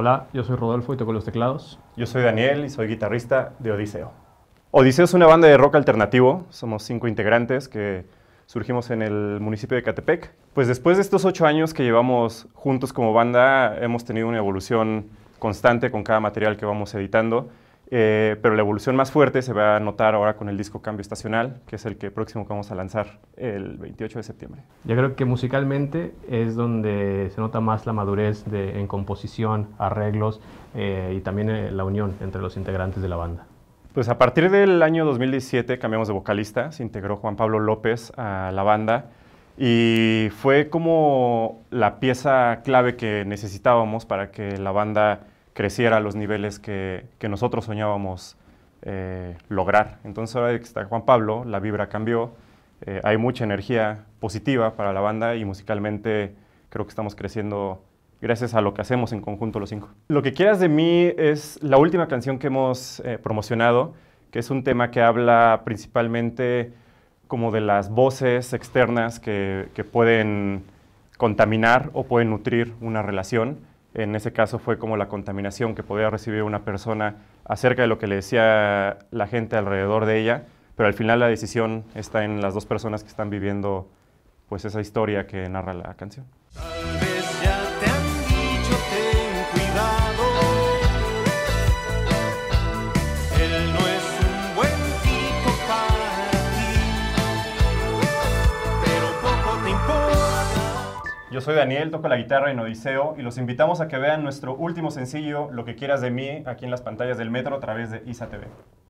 Hola, yo soy Rodolfo y toco los teclados. Yo soy Daniel y soy guitarrista de Odiseo. Odiseo es una banda de rock alternativo, somos cinco integrantes que surgimos en el municipio de Catepec. Pues después de estos ocho años que llevamos juntos como banda, hemos tenido una evolución constante con cada material que vamos editando eh, pero la evolución más fuerte se va a notar ahora con el disco Cambio Estacional, que es el que próximo vamos a lanzar el 28 de septiembre. Yo creo que musicalmente es donde se nota más la madurez en composición, arreglos eh, y también eh, la unión entre los integrantes de la banda. Pues a partir del año 2017 cambiamos de vocalista, se integró Juan Pablo López a la banda y fue como la pieza clave que necesitábamos para que la banda creciera a los niveles que, nosotros soñábamos eh, lograr. Entonces ahora que está Juan Pablo, la vibra cambió, eh, hay mucha energía positiva para la banda y musicalmente creo que estamos creciendo gracias a lo que hacemos en conjunto los cinco. Lo que quieras de mí es la última canción que hemos eh, promocionado, que es un tema que habla principalmente como de las voces externas que pueden contaminar o pueden nutrir una relación. En ese caso fue como la contaminación que podía recibir una persona acerca de lo que le decía la gente alrededor de ella, pero al final la decisión está en las dos personas que están viviendo pues esa historia que narra la canción. yo soy Daniel, toco la guitarra en Odiseo y los invitamos a que vean nuestro último sencillo, Lo que quieras de mí, aquí en las pantallas del metro a través de ISA TV.